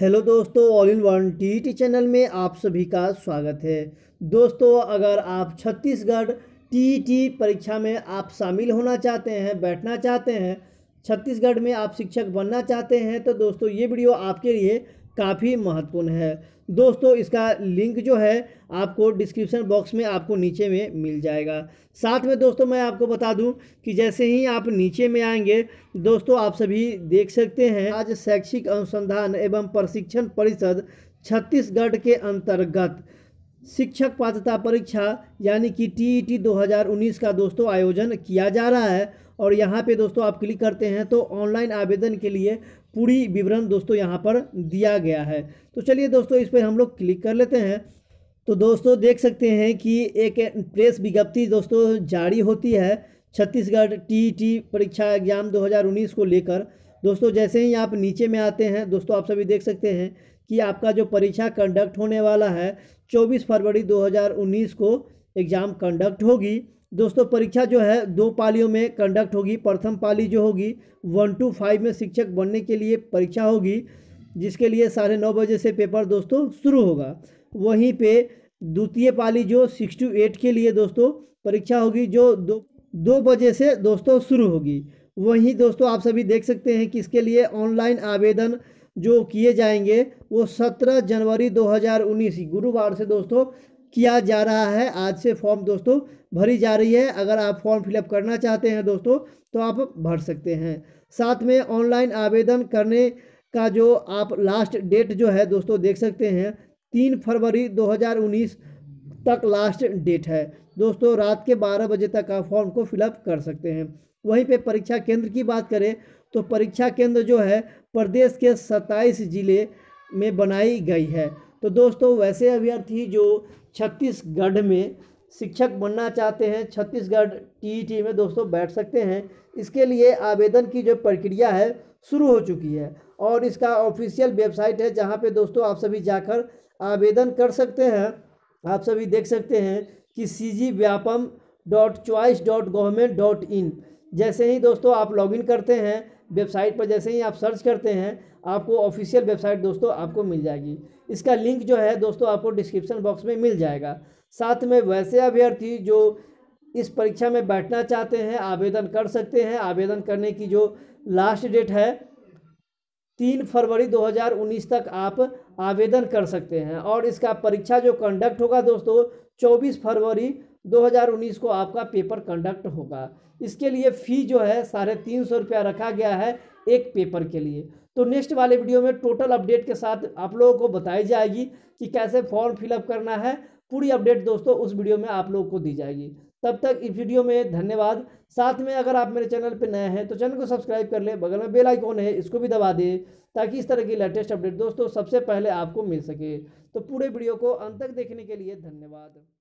hello दोस्तों all in one T T channel में आप सभी का स्वागत है दोस्तों अगर आप छत्तीसगढ़ टी टी परीक्षा में आप शामिल होना चाहते हैं बैठना चाहते हैं छत्तीसगढ़ में आप शिक्षक बनना चाहते हैं तो दोस्तों ये वीडियो आपके लिए काफ़ी महत्वपूर्ण है दोस्तों इसका लिंक जो है आपको डिस्क्रिप्शन बॉक्स में आपको नीचे में मिल जाएगा साथ में दोस्तों मैं आपको बता दूं कि जैसे ही आप नीचे में आएंगे दोस्तों आप सभी देख सकते हैं आज शैक्षिक अनुसंधान एवं प्रशिक्षण परिषद छत्तीसगढ़ के अंतर्गत शिक्षक पात्रता परीक्षा यानी कि टी ई का दोस्तों आयोजन किया जा रहा है और यहाँ पे दोस्तों आप क्लिक करते हैं तो ऑनलाइन आवेदन के लिए पूरी विवरण दोस्तों यहाँ पर दिया गया है तो चलिए दोस्तों इस पर हम लोग क्लिक कर लेते हैं तो दोस्तों देख सकते हैं कि एक प्रेस विज्ञप्ति दोस्तों जारी होती है छत्तीसगढ़ टी परीक्षा एग्जाम 2019 को लेकर दोस्तों जैसे ही आप नीचे में आते हैं दोस्तों आप सभी देख सकते हैं कि आपका जो परीक्षा कंडक्ट होने वाला है 24 फरवरी 2019 को एग्ज़ाम कंडक्ट होगी दोस्तों परीक्षा जो है दो पालियों में कंडक्ट होगी प्रथम पाली जो होगी वन टू फाइव में शिक्षक बनने के लिए परीक्षा होगी जिसके लिए साढ़े नौ बजे से पेपर दोस्तों शुरू होगा वहीं पे द्वितीय पाली जो सिक्स टू एट के लिए दोस्तों परीक्षा होगी जो दो दो बजे से दोस्तों शुरू होगी वहीं दोस्तों आप सभी देख सकते हैं कि इसके लिए ऑनलाइन आवेदन जो किए जाएंगे वो सत्रह जनवरी दो गुरुवार से दोस्तों किया जा रहा है आज से फॉर्म दोस्तों भरी जा रही है अगर आप फॉर्म फिलअप करना चाहते हैं दोस्तों तो आप भर सकते हैं साथ में ऑनलाइन आवेदन करने का जो आप लास्ट डेट जो है दोस्तों देख सकते हैं तीन फरवरी 2019 तक लास्ट डेट है दोस्तों रात के 12 बजे तक आप फॉर्म को फिलअप कर सकते हैं वहीं पे परीक्षा केंद्र की बात करें तो परीक्षा केंद्र जो है प्रदेश के 27 जिले में बनाई गई है तो दोस्तों वैसे अभ्यर्थी जो छत्तीसगढ़ में शिक्षक बनना चाहते हैं छत्तीसगढ़ टीईटी e में दोस्तों बैठ सकते हैं इसके लिए आवेदन की जो प्रक्रिया है शुरू हो चुकी है और इसका ऑफिशियल वेबसाइट है जहाँ पे दोस्तों आप सभी जाकर आवेदन कर सकते हैं आप सभी देख सकते हैं कि C G Vyapam dot choice dot government dot in जैसे ही दोस्तों आप लॉगिन करते हैं वेबसाइट पर जैसे ही आप सर्च करते हैं आपको ऑफिशियल वेबसाइट दोस्तों आपको मिल जाएगी इसका लिंक जो है दोस्तों आपको डिस्क्रिप्शन बॉक्स में मिल जाएगा साथ में वैसे अभ्यर्थी जो इस परीक्षा में बैठना चाहते हैं आवेदन कर सकते हैं आवेदन करने की जो लास्ट डेट है तीन फरवरी 2019 तक आप आवेदन कर सकते हैं और इसका परीक्षा जो कंडक्ट होगा दोस्तों 24 फरवरी 2019 को आपका पेपर कंडक्ट होगा इसके लिए फ़ी जो है साढ़े तीन सौ रुपया रखा गया है एक पेपर के लिए तो नेक्स्ट वाले वीडियो में टोटल अपडेट के साथ आप लोगों को बताई जाएगी कि कैसे फॉर्म फिलअप करना है पूरी अपडेट दोस्तों उस वीडियो में आप लोगों को दी जाएगी तब तक इस वीडियो में धन्यवाद साथ में अगर आप मेरे चैनल पर नए हैं तो चैनल को सब्सक्राइब कर ले बगल में बेल आइकॉन है इसको भी दबा दें ताकि इस तरह की लेटेस्ट अपडेट दोस्तों सबसे पहले आपको मिल सके तो पूरे वीडियो को अंत तक देखने के लिए धन्यवाद